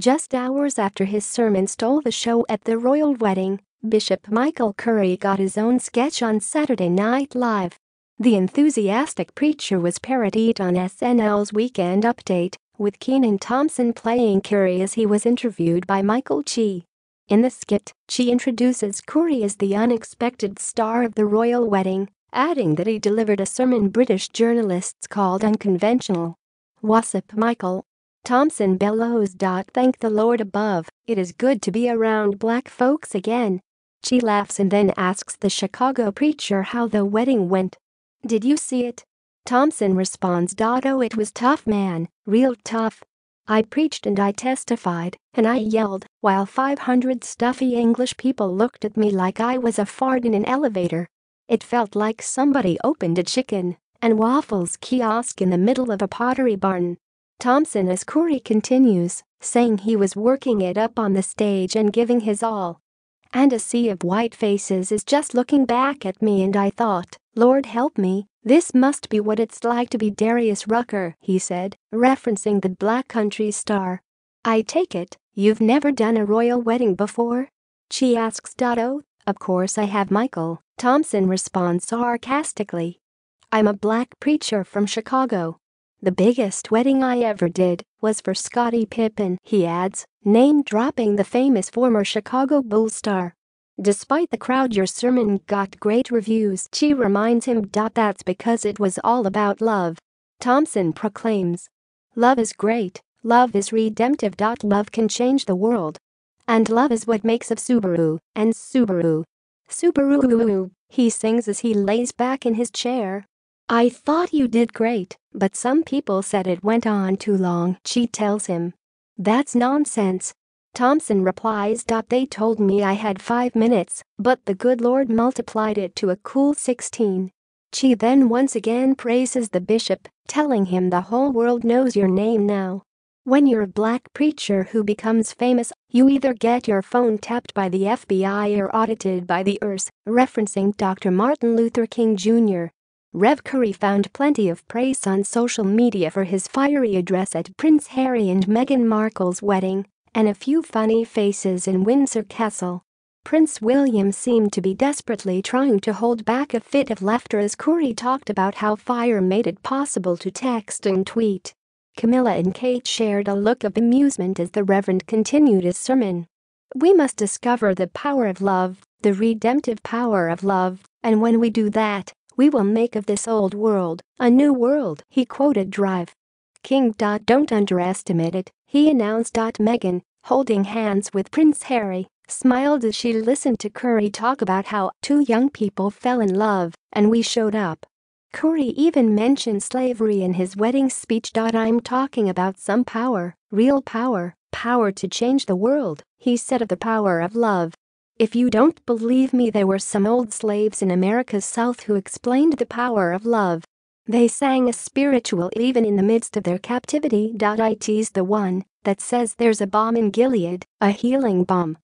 Just hours after his sermon stole the show at the royal wedding, Bishop Michael Curry got his own sketch on Saturday Night Live. The enthusiastic preacher was parodied on SNL's Weekend Update, with Keenan Thompson playing Curry as he was interviewed by Michael Chi. In the skit, Chi introduces Curry as the unexpected star of the royal wedding, adding that he delivered a sermon British journalists called unconventional. Wasip Michael, Thompson bellows. Thank the Lord above, it is good to be around black folks again. She laughs and then asks the Chicago preacher how the wedding went. Did you see it? Thompson responds. Oh, it was tough, man, real tough. I preached and I testified, and I yelled, while 500 stuffy English people looked at me like I was a fart in an elevator. It felt like somebody opened a chicken and waffles kiosk in the middle of a pottery barn. Thompson as Corey continues, saying he was working it up on the stage and giving his all. And a sea of white faces is just looking back at me and I thought, Lord help me, this must be what it's like to be Darius Rucker, he said, referencing the Black Country star. I take it, you've never done a royal wedding before? She asks Dotto, of course I have Michael, Thompson responds sarcastically. I'm a black preacher from Chicago, the biggest wedding I ever did was for Scottie Pippen, he adds, name dropping the famous former Chicago Bulls star. Despite the crowd, your sermon got great reviews, she reminds him. That's because it was all about love. Thompson proclaims, Love is great, love is redemptive. Love can change the world. And love is what makes of Subaru, and Subaru. Subaru, he sings as he lays back in his chair I thought you did great, but some people said it went on too long, she tells him. That's nonsense. Thompson replies. They told me I had five minutes, but the good Lord multiplied it to a cool 16. She then once again praises the bishop, telling him the whole world knows your name now. When you're a black preacher who becomes famous, you either get your phone tapped by the FBI or audited by the IRS, referencing Dr. Martin Luther King Jr. Rev Curry found plenty of praise on social media for his fiery address at Prince Harry and Meghan Markle's wedding and a few funny faces in Windsor Castle. Prince William seemed to be desperately trying to hold back a fit of laughter as Curry talked about how fire made it possible to text and tweet. Camilla and Kate shared a look of amusement as the Reverend continued his sermon. We must discover the power of love, the redemptive power of love, and when we do that, we will make of this old world a new world, he quoted Drive. King. Don't underestimate it, he announced. Meghan, holding hands with Prince Harry, smiled as she listened to Curry talk about how two young people fell in love and we showed up. Curry even mentioned slavery in his wedding speech. I'm talking about some power, real power, power to change the world, he said of the power of love if you don't believe me, there were some old slaves in America's South who explained the power of love. They sang a spiritual even in the midst of their captivity. It's the one that says there's a bomb in Gilead, a healing bomb,